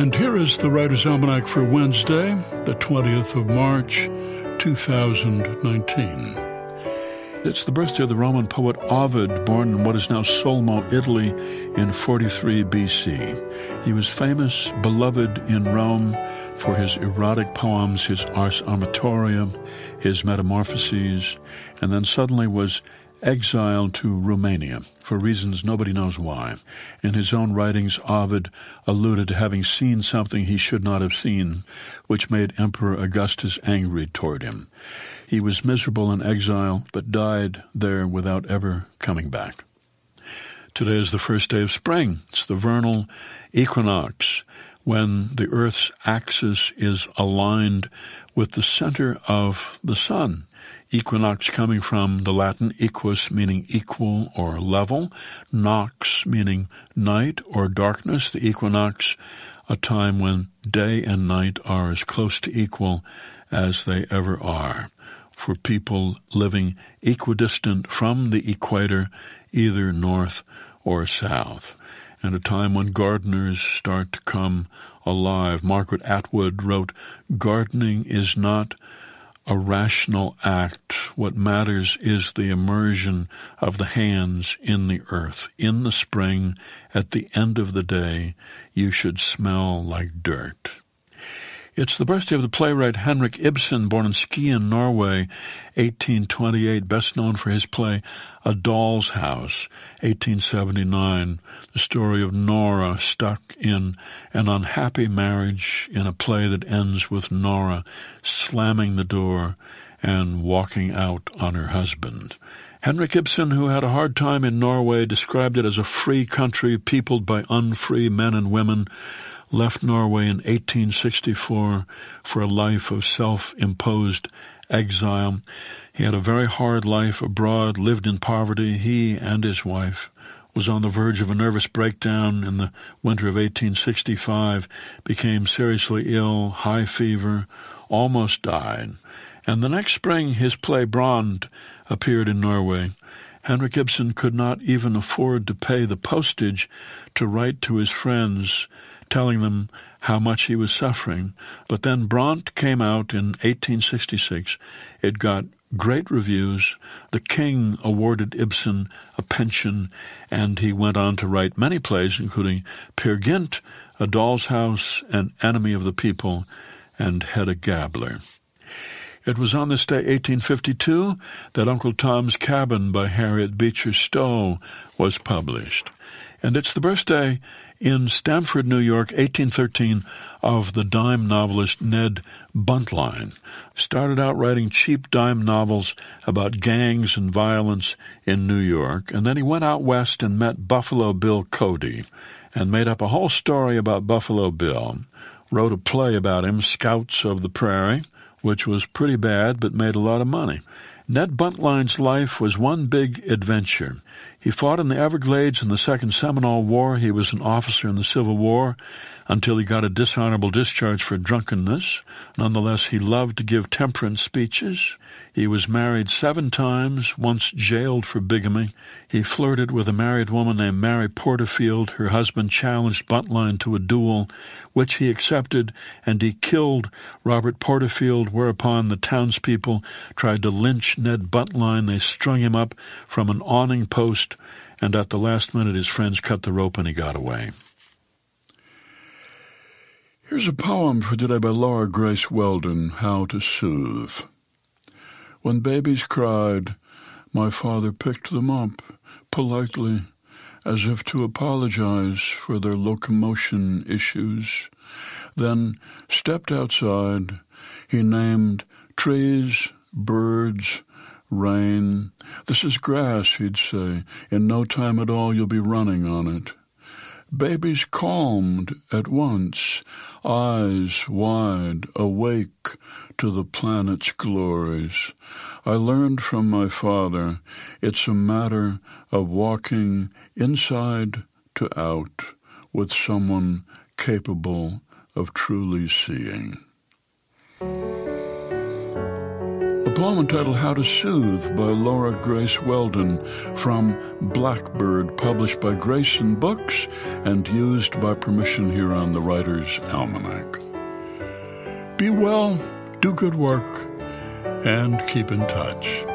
And here is the Writer's Almanac for Wednesday, the 20th of March, 2019. It's the birthday of the Roman poet Ovid, born in what is now Solmo, Italy, in 43 BC. He was famous, beloved in Rome for his erotic poems, his Ars Amatoria, his Metamorphoses, and then suddenly was exiled to Romania for reasons nobody knows why. In his own writings, Ovid alluded to having seen something he should not have seen, which made Emperor Augustus angry toward him. He was miserable in exile, but died there without ever coming back. Today is the first day of spring. It's the vernal equinox, when the Earth's axis is aligned with the center of the sun. Equinox coming from the Latin equus meaning equal or level, nox meaning night or darkness, the equinox a time when day and night are as close to equal as they ever are. For people living equidistant from the equator, either north or south, and a time when gardeners start to come alive. Margaret Atwood wrote, Gardening is not a rational act. What matters is the immersion of the hands in the earth. In the spring, at the end of the day, you should smell like dirt. It's the birthday of the playwright Henrik Ibsen, born in Skien, Norway, 1828, best known for his play A Doll's House, 1879, the story of Nora stuck in an unhappy marriage in a play that ends with Nora slamming the door and walking out on her husband. Henrik Ibsen, who had a hard time in Norway, described it as a free country peopled by unfree men and women left Norway in 1864 for a life of self imposed exile. He had a very hard life abroad, lived in poverty, he and his wife was on the verge of a nervous breakdown in the winter of 1865, became seriously ill, high fever, almost died. And the next spring, his play Brand appeared in Norway. Henrik Ibsen could not even afford to pay the postage to write to his friends telling them how much he was suffering. But then Bront came out in 1866. It got great reviews. The king awarded Ibsen a pension, and he went on to write many plays, including Peer Gynt, A Doll's House, An Enemy of the People, and Hedda Gabler. It was on this day, 1852, that Uncle Tom's Cabin by Harriet Beecher Stowe was published. And it's the birthday in Stamford, New York, 1813, of the dime novelist Ned Buntline. Started out writing cheap dime novels about gangs and violence in New York, and then he went out west and met Buffalo Bill Cody and made up a whole story about Buffalo Bill. Wrote a play about him, Scouts of the Prairie, which was pretty bad but made a lot of money. Ned Buntline's life was one big adventure. He fought in the Everglades in the Second Seminole War. He was an officer in the Civil War until he got a dishonorable discharge for drunkenness. Nonetheless, he loved to give temperance speeches. He was married seven times, once jailed for bigamy. He flirted with a married woman named Mary Porterfield. Her husband challenged Buntline to a duel, which he accepted, and he killed Robert Porterfield, whereupon the townspeople tried to lynch Ned Buntline. They strung him up from an awning post and at the last minute his friends cut the rope and he got away. Here's a poem for today by Laura Grace Weldon How to Soothe. When babies cried, my father picked them up politely, as if to apologize for their locomotion issues. Then stepped outside. He named trees, birds, rain. This is grass, he'd say. In no time at all, you'll be running on it. Babies calmed at once, eyes wide, awake to the planet's glories. I learned from my father it's a matter of walking inside to out with someone capable of truly seeing. poem entitled How to Soothe by Laura Grace Weldon from Blackbird, published by Grayson Books and used by permission here on the Writer's Almanac. Be well, do good work, and keep in touch.